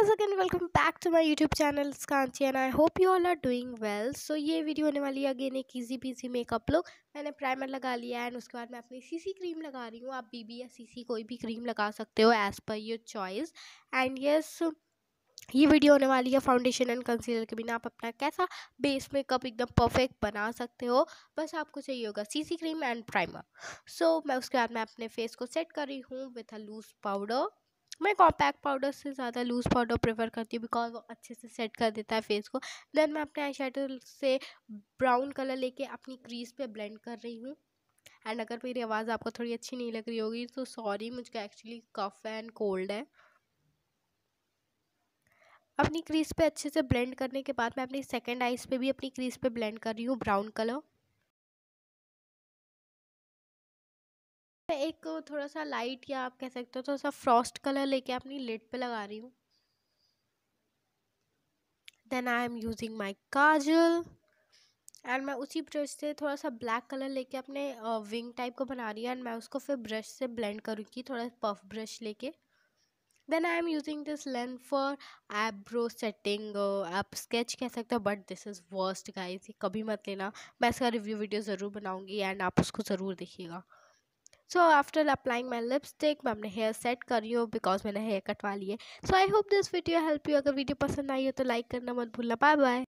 guys again welcome back to my YouTube channel स्कांची and I hope you all are doing well so ये video होने वाली है again एक easy PG makeup look मैंने primer लगा लिया है एंड उसके बाद मैं अपनी सीसी क्रीम लगा रही हूँ आप बीबी या सीसी कोई भी क्रीम लगा सकते हो as per your choice and yes ये वीडियो होने वाली है फाउंडेशन एंड कंसीलर के बिना आप अपना कैसा बेस मेकअप एकदम परफेक्ट बना सकते हो बस आपको चाहिए होगा CC cream and primer so so, मैं उसके बाद मैं अपने फेस को सेट कर रही हूँ विथ अ लूज पाउडर मैं कॉम्पैक्ट पाउडर से ज़्यादा लूज़ पाउडर प्रेफर करती हूँ बिकॉज वो अच्छे से सेट कर देता है फेस को देन मैं अपने आई से ब्राउन कलर लेके अपनी क्रीज पे ब्लेंड कर रही हूँ एंड अगर मेरी आवाज़ आपको थोड़ी अच्छी नहीं लग रही होगी तो सॉरी मुझको एक्चुअली कफ एंड कोल्ड है अपनी क्रीज पे अच्छे से ब्लेंड करने के बाद मैं अपनी सेकेंड आइज़ पे भी अपनी क्रीज पे ब्लेंड कर रही हूँ ब्राउन कलर एक थोड़ा सा लाइट या आप कह सकते हो थोड़ा सा फ्रॉस्ट कलर लेके अपनी लिड पे लगा रही हूँ then I am using my kajal and मैं उसी ब्रश से थोड़ा सा ब्लैक कलर लेके अपने विंग टाइप को बना रही हूँ एंड मैं उसको फिर ब्रश से ब्लेंड करूँगी थोड़ा पफ ब्रश लेके then I am using this length for eyebrow setting आप स्केच कह सकते हो but this is worst guys ये कभी मत लेना मैं इसका रिव्यू वीडियो ज़रूर बनाऊँगी एंड आप उसको ज़रूर देखिएगा so after applying my lipstick मैं अपने हेयर सेट कर रही हूँ बिकॉज मैंने हेयर कटवा लिए so I hope this video help you अगर वीडियो पसंद आई हो तो लाइक करना मत भूलना बाय बाय